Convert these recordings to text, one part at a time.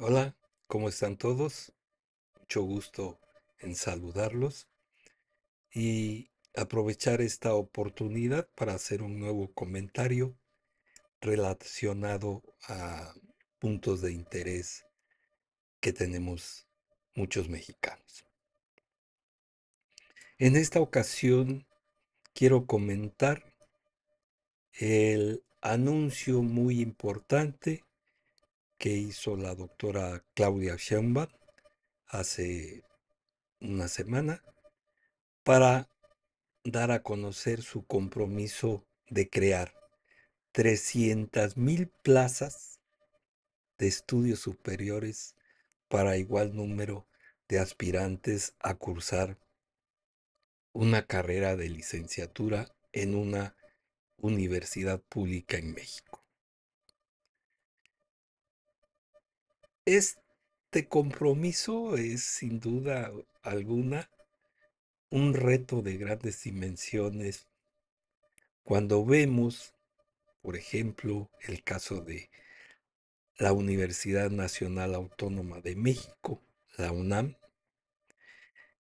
Hola, ¿cómo están todos? Mucho gusto en saludarlos y aprovechar esta oportunidad para hacer un nuevo comentario relacionado a puntos de interés que tenemos muchos mexicanos. En esta ocasión quiero comentar el anuncio muy importante que hizo la doctora Claudia Sheinbaum hace una semana para dar a conocer su compromiso de crear 300.000 plazas de estudios superiores para igual número de aspirantes a cursar una carrera de licenciatura en una universidad pública en México. Este compromiso es sin duda alguna un reto de grandes dimensiones. Cuando vemos, por ejemplo, el caso de la Universidad Nacional Autónoma de México, la UNAM,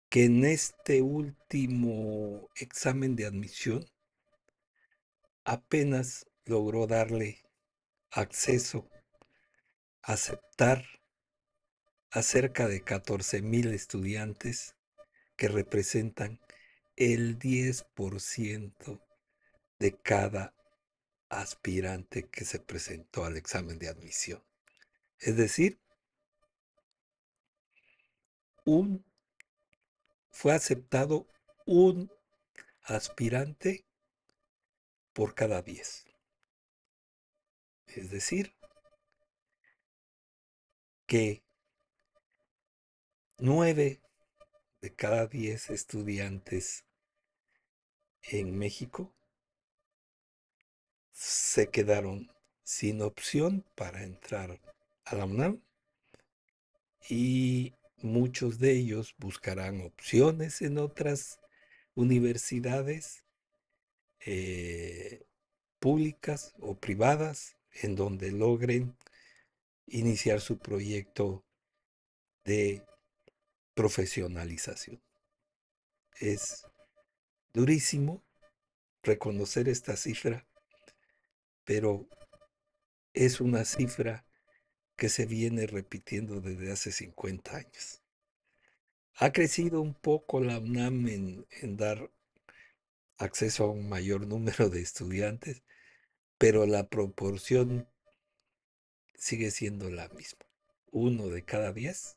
que en este último examen de admisión apenas logró darle acceso, aceptar a cerca de 14.000 estudiantes que representan el 10% de cada aspirante que se presentó al examen de admisión. Es decir, un, fue aceptado un aspirante por cada 10. Es decir, que Nueve de cada diez estudiantes en México se quedaron sin opción para entrar a la UNAM y muchos de ellos buscarán opciones en otras universidades eh, públicas o privadas en donde logren iniciar su proyecto de profesionalización. Es durísimo reconocer esta cifra, pero es una cifra que se viene repitiendo desde hace 50 años. Ha crecido un poco la UNAM en, dar acceso a un mayor número de estudiantes, pero la proporción sigue siendo la misma. Uno de cada diez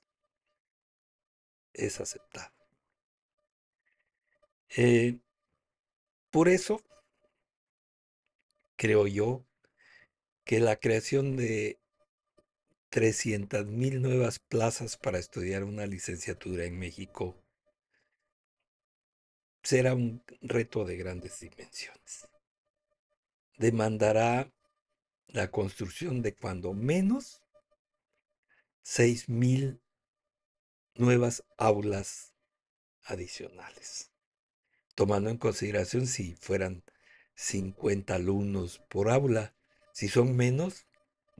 es aceptado. Eh, por eso, creo yo que la creación de 300.000 nuevas plazas para estudiar una licenciatura en México será un reto de grandes dimensiones. Demandará la construcción de cuando menos 6.000 nuevas aulas adicionales, tomando en consideración si fueran 50 alumnos por aula. Si son menos,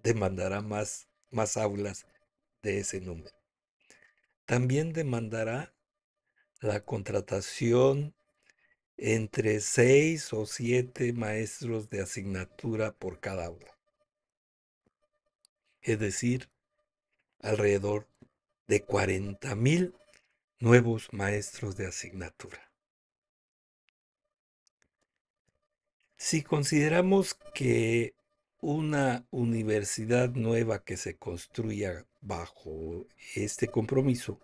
demandará más, más aulas de ese número. También demandará la contratación entre 6 o siete maestros de asignatura por cada aula. Es decir, alrededor de 40.000 nuevos maestros de asignatura. Si consideramos que una universidad nueva que se construya bajo este compromiso,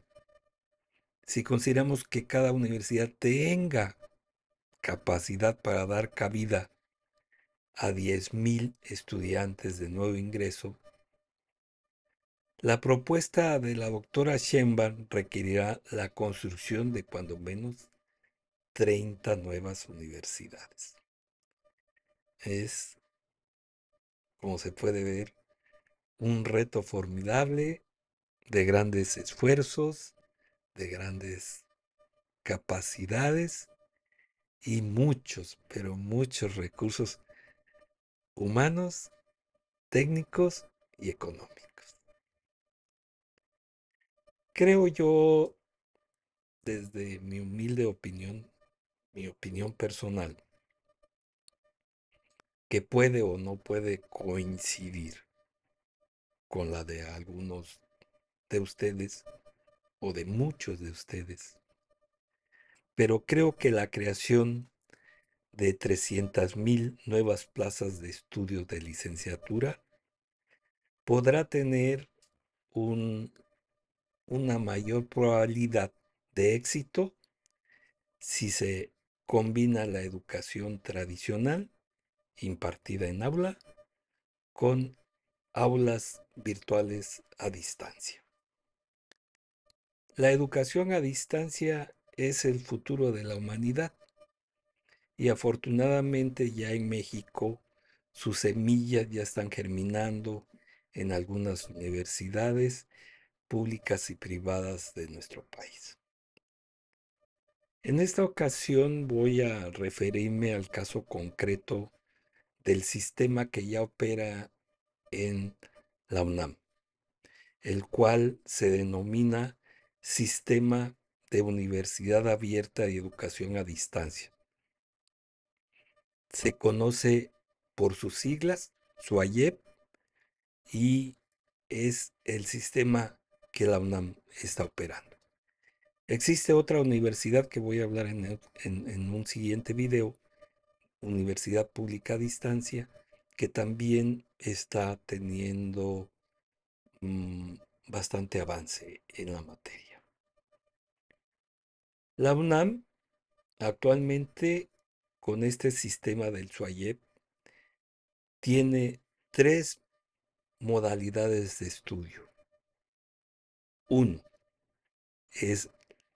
si consideramos que cada universidad tenga capacidad para dar cabida a 10.000 estudiantes de nuevo ingreso, la propuesta de la doctora Sheinbaum requerirá la construcción de cuando menos 30 nuevas universidades. Es, como se puede ver, un reto formidable de grandes esfuerzos, de grandes capacidades y muchos, pero muchos recursos humanos, técnicos y económicos creo yo, desde mi humilde opinión, mi opinión personal, que puede o no puede coincidir con la de algunos de ustedes o de muchos de ustedes. Pero creo que la creación de 300.000 nuevas plazas de estudios de licenciatura podrá tener un una mayor probabilidad de éxito si se combina la educación tradicional impartida en aula con aulas virtuales a distancia. La educación a distancia es el futuro de la humanidad y afortunadamente ya en México sus semillas ya están germinando en algunas universidades públicas y privadas de nuestro país. En esta ocasión voy a referirme al caso concreto del sistema que ya opera en la UNAM, el cual se denomina Sistema de Universidad Abierta y Educación a Distancia. Se conoce por sus siglas, SUAYEP, y es el sistema que la UNAM está operando. Existe otra universidad que voy a hablar en, un siguiente video, Universidad Pública a Distancia, que también está teniendo mm, bastante avance en la materia. La UNAM actualmente con este sistema del SUAYEP tiene tres modalidades de estudio. Uno, es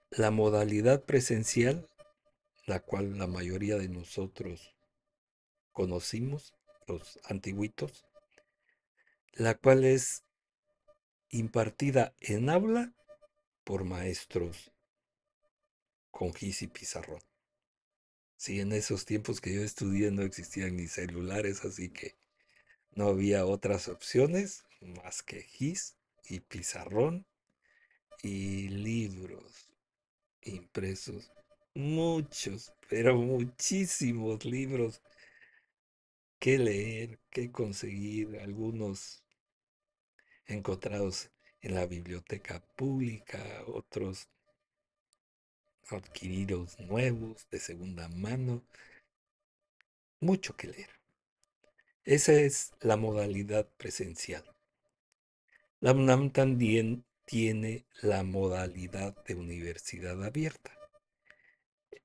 la modalidad presencial, la cual la mayoría de nosotros conocimos, los antiguitos, la cual es impartida en habla por maestros con gis y pizarrón. Sí, en esos tiempos que yo estudié no existían ni celulares, así que no había otras opciones más que gis y pizarrón y libros impresos, muchos, pero muchísimos libros que leer, que conseguir, algunos encontrados en la biblioteca pública, otros adquiridos nuevos de segunda mano, mucho que leer. Esa es la modalidad presencial. La UNAM también tiene la modalidad de universidad abierta.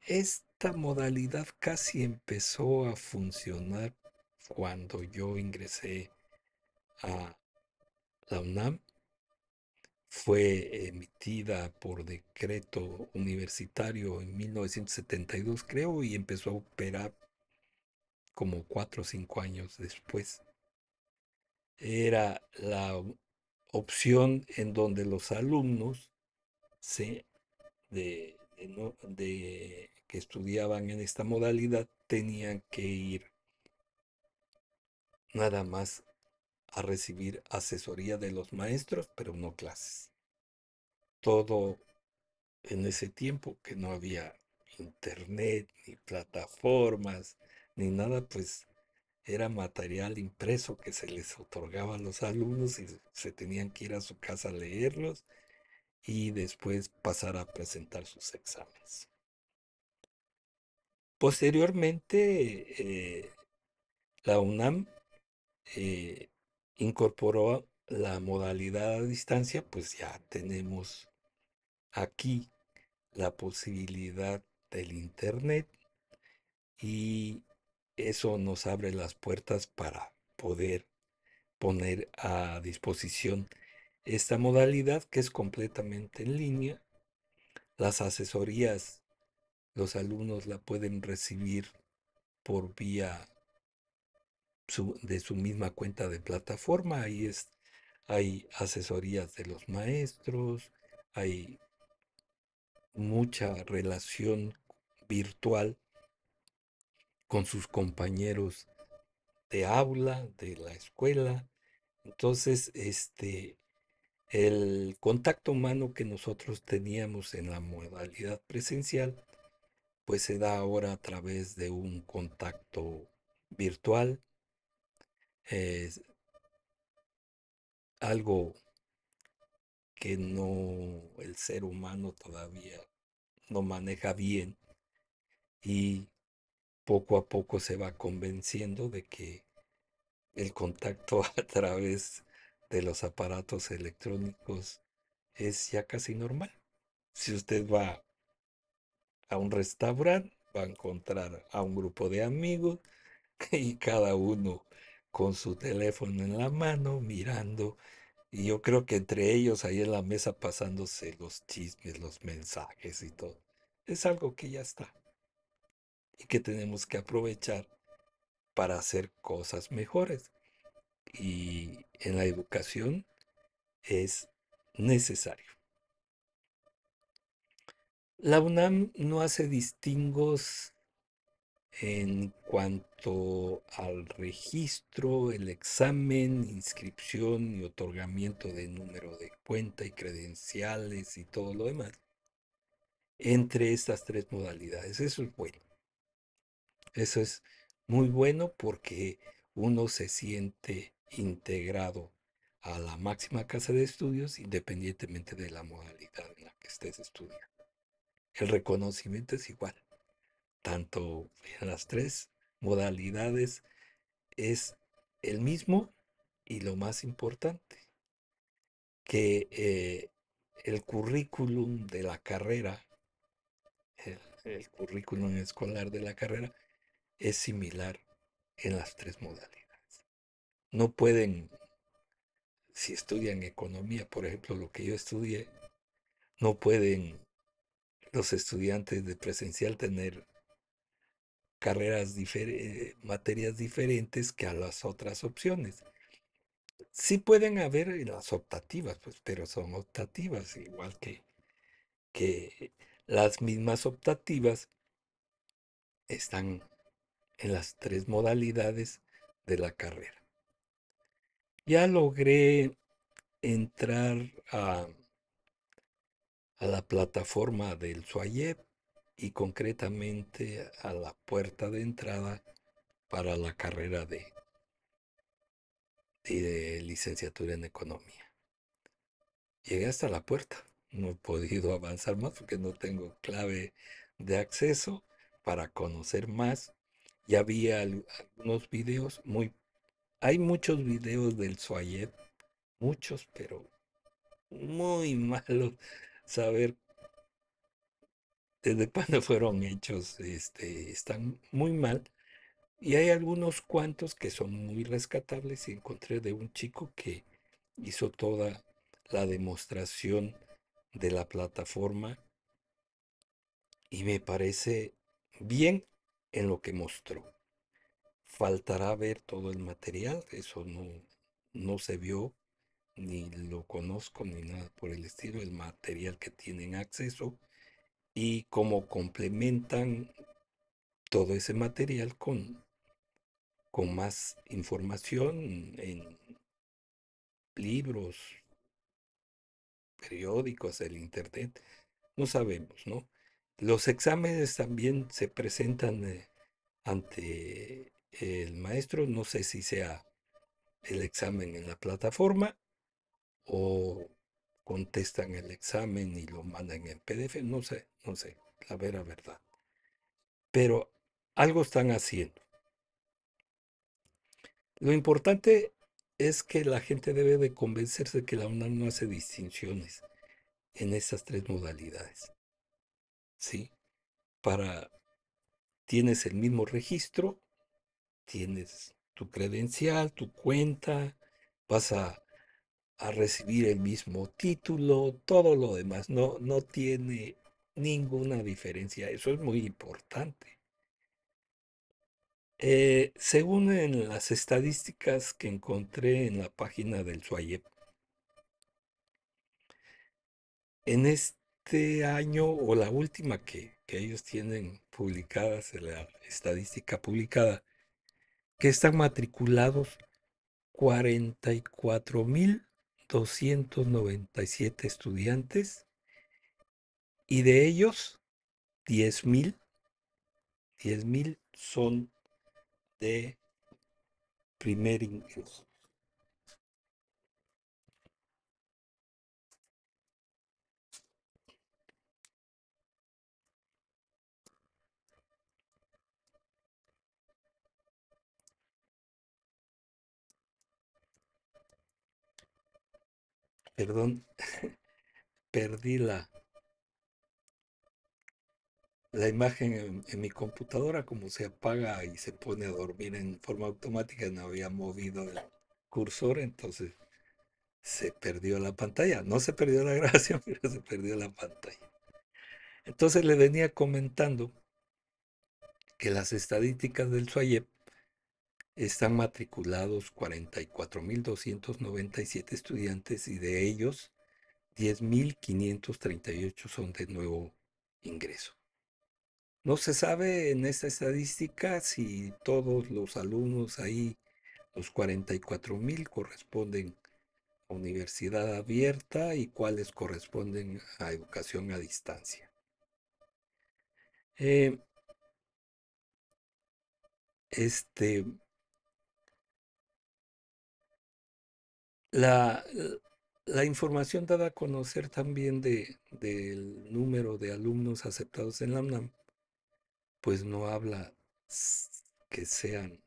Esta modalidad casi empezó a funcionar cuando yo ingresé a la UNAM. Fue emitida por decreto universitario en 1972, creo, y empezó a operar como cuatro o cinco años después. Era la opción en donde los alumnos que estudiaban en esta modalidad tenían que ir nada más a recibir asesoría de los maestros, pero no clases. Todo en ese tiempo que no había internet, ni plataformas, ni nada, pues era material impreso que se les otorgaba a los alumnos y se tenían que ir a su casa a leerlos y después pasar a presentar sus exámenes. Posteriormente, eh, la UNAM eh, incorporó la modalidad a distancia, pues ya tenemos aquí la posibilidad del Internet y eso nos abre las puertas para poder poner a disposición esta modalidad que es completamente en línea. Las asesorías, los alumnos la pueden recibir por vía de su misma cuenta de plataforma. Ahí hay asesorías de los maestros, hay mucha relación virtual con sus compañeros de aula, de la escuela. Entonces, este, el contacto humano que nosotros teníamos en la modalidad presencial, pues se da ahora a través de un contacto virtual. Es algo que no el ser humano todavía no maneja bien y poco a poco se va convenciendo de que el contacto a través de los aparatos electrónicos es ya casi normal. Si usted va a un restaurante, va a encontrar a un grupo de amigos y cada uno con su teléfono en la mano, mirando, y yo creo que entre ellos ahí en la mesa pasándose los chismes, los mensajes y todo. Es algo que ya está y que tenemos que aprovechar para hacer cosas mejores. Y en la educación es necesario. La UNAM no hace distingos en cuanto al registro, el examen, inscripción y otorgamiento de número de cuenta y credenciales y todo lo demás entre estas tres modalidades. Eso es bueno. Eso es muy bueno porque uno se siente integrado a la máxima casa de estudios independientemente de la modalidad en la que estés estudiando. El reconocimiento es igual, tanto en las tres modalidades es el mismo y lo más importante, que eh, el currículum de la carrera, el currículum escolar de la carrera, es similar en las tres modalidades. No pueden, si estudian economía, por ejemplo, lo que yo estudié, no pueden los estudiantes de presencial tener carreras, diferentes, eh, materias diferentes que a las otras opciones. Sí pueden haber las optativas, pues, pero son optativas, igual que, que las mismas optativas están en las tres modalidades de la carrera. Ya logré entrar a, la plataforma del Soyep y concretamente a la puerta de entrada para la carrera de, de licenciatura en economía. Llegué hasta la puerta, no he podido avanzar más porque no tengo clave de acceso para conocer más ya vi algunos videos muy... Hay muchos videos del suayet muchos, pero muy malos. Saber desde cuándo fueron hechos, este, están muy mal. Y hay algunos cuantos que son muy rescatables y encontré de un chico que hizo toda la demostración de la plataforma y me parece bien en lo que mostró. Faltará ver todo el material, eso no, no se vio, ni lo conozco, ni nada por el estilo, el material que tienen acceso y cómo complementan todo ese material con, con más información en libros, periódicos, el internet, no sabemos, ¿no? Los exámenes también se presentan eh, ante el maestro, no sé si sea el examen en la plataforma o contestan el examen y lo mandan en PDF, no sé, no sé, la vera verdad. Pero algo están haciendo. Lo importante es que la gente debe de convencerse que la UNAM no hace distinciones en esas tres modalidades. ¿sí? Para, tienes el mismo registro, tienes tu credencial, tu cuenta, vas a, recibir el mismo título, todo lo demás, no, no tiene ninguna diferencia, eso es muy importante. Eh, según en las estadísticas que encontré en la página del SUAYEP, en este este año o la última que, que ellos tienen publicada, la estadística publicada, que están matriculados 44.297 estudiantes y de ellos 10.000 10.000 son de primer ingreso. perdón, perdí la, la imagen en, mi computadora, como se apaga y se pone a dormir en forma automática, no había movido el cursor, entonces se perdió la pantalla. No se perdió la gracia pero se perdió la pantalla. Entonces le venía comentando que las estadísticas del SWAYEP están matriculados 44.297 estudiantes y de ellos 10.538 son de nuevo ingreso. No se sabe en esta estadística si todos los alumnos ahí, los 44.000, corresponden a universidad abierta y cuáles corresponden a educación a distancia. Eh, este, La, eh, la información dada a conocer también de, del número de alumnos aceptados en la UNAM, pues no habla que sean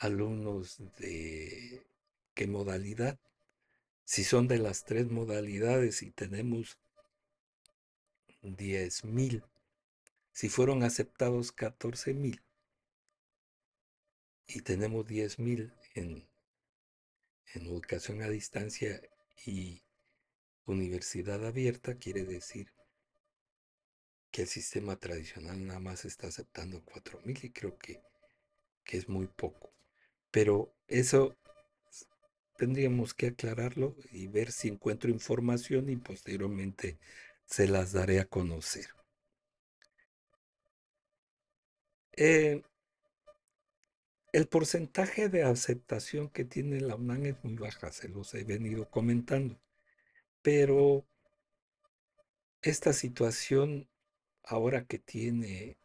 alumnos de qué modalidad. Si son de las tres modalidades y tenemos 10.000, si fueron aceptados 14.000 y tenemos 10.000 en en educación a distancia y universidad abierta quiere decir que el sistema tradicional nada más está aceptando 4.000 y creo que, es muy poco. Pero eso tendríamos que aclararlo y ver si encuentro información y posteriormente se las daré a conocer. Eh, el porcentaje de aceptación que tiene la UNAM es muy baja, se los he venido comentando. Pero esta situación, ahora que tiene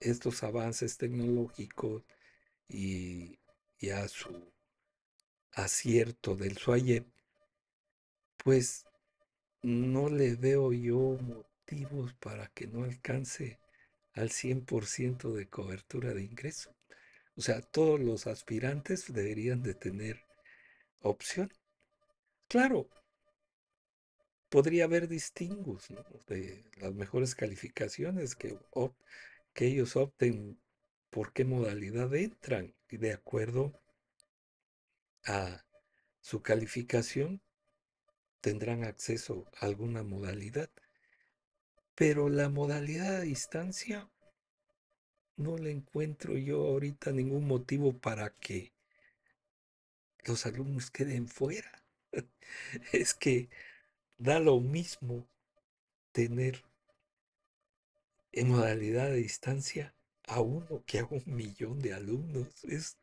estos avances tecnológicos y a su acierto del SUAYEP, pues no le veo yo motivos para que no alcance al 100% de cobertura de ingreso. O sea, todos los aspirantes deberían de tener opción. Claro, podría haber distingos de las mejores calificaciones que, que ellos opten por qué modalidad entran y de acuerdo a su calificación tendrán acceso a alguna modalidad. Pero la modalidad a distancia no le encuentro yo ahorita ningún motivo para que los alumnos queden fuera. es que da lo mismo tener en modalidad de distancia a uno que a un millón de alumnos. Es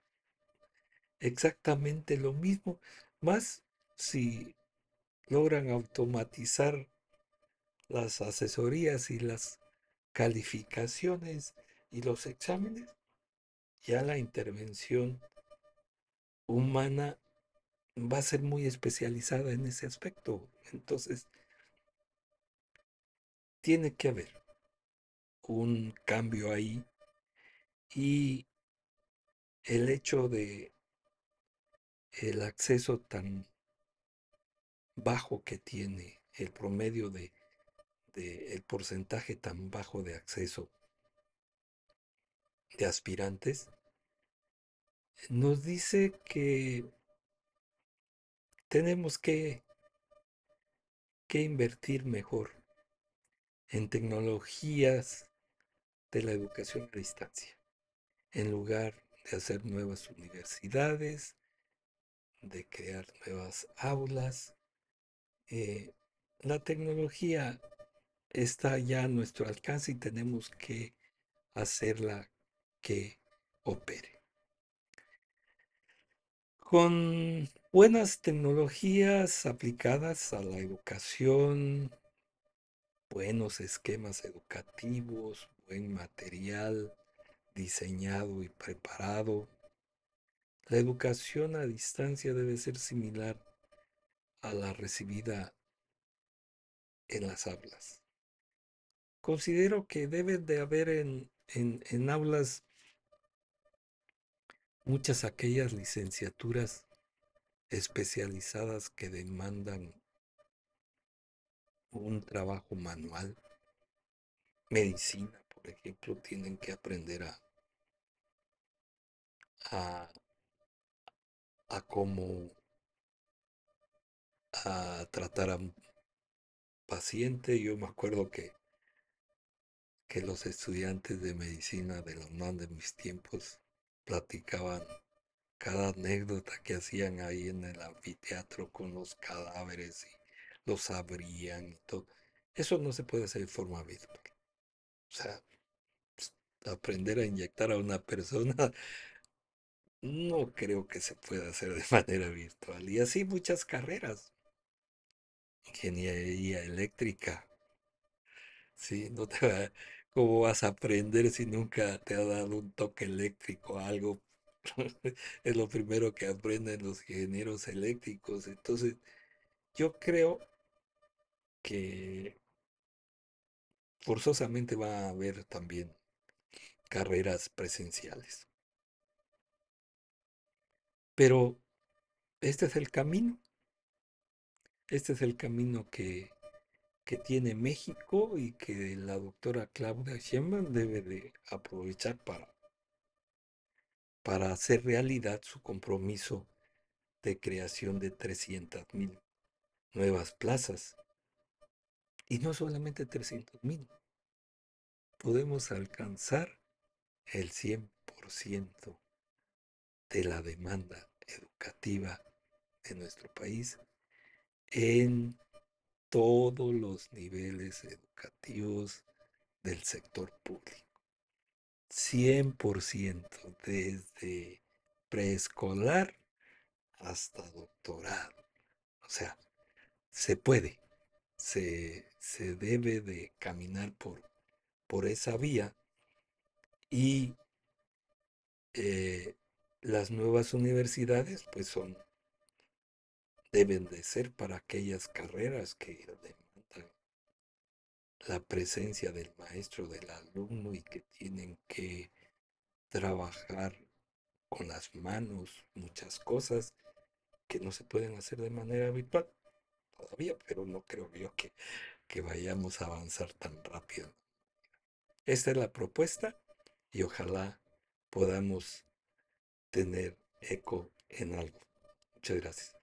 exactamente lo mismo. Más si logran automatizar las asesorías y las calificaciones y los exámenes, ya la intervención humana va a ser muy especializada en ese aspecto. Entonces, tiene que haber un cambio ahí y el hecho de el acceso tan bajo que tiene el promedio de, el porcentaje tan bajo de acceso de aspirantes, nos dice que tenemos que, que invertir mejor en tecnologías de la educación a distancia, en lugar de hacer nuevas universidades, de crear nuevas aulas. Eh, la tecnología está ya a nuestro alcance y tenemos que hacerla que opere. Con buenas tecnologías aplicadas a la educación, buenos esquemas educativos, buen material diseñado y preparado, la educación a distancia debe ser similar a la recibida en las aulas. Considero que debe de haber en, en aulas muchas aquellas licenciaturas especializadas que demandan un trabajo manual. Medicina, por ejemplo, tienen que aprender a, a, cómo a tratar a un paciente. Yo me acuerdo que, que los estudiantes de medicina de la UNAM de mis tiempos platicaban cada anécdota que hacían ahí en el anfiteatro con los cadáveres y los abrían y todo. Eso no se puede hacer de forma virtual. O sea, pues, aprender a inyectar a una persona no creo que se pueda hacer de manera virtual. Y así muchas carreras. Ingeniería eléctrica. Sí, no te va ¿Cómo vas a aprender si nunca te ha dado un toque eléctrico o algo? es lo primero que aprenden los ingenieros eléctricos. Entonces, yo creo que forzosamente va a haber también carreras presenciales. Pero este es el camino. Este es el camino que que tiene México y que la doctora Claudia Sheinbaum debe de aprovechar para, para hacer realidad su compromiso de creación de 300.000 nuevas plazas. Y no solamente 300.000, podemos alcanzar el 100% de la demanda educativa de nuestro país en todos los niveles educativos del sector público. 100% desde preescolar hasta doctorado. O sea, se puede, se, debe de caminar por, por esa vía y eh, las nuevas universidades pues son deben de ser para aquellas carreras que demandan la presencia del maestro, del alumno y que tienen que trabajar con las manos muchas cosas que no se pueden hacer de manera habitual todavía, pero no creo yo que, que vayamos a avanzar tan rápido. Esta es la propuesta y ojalá podamos tener eco en algo. Muchas gracias.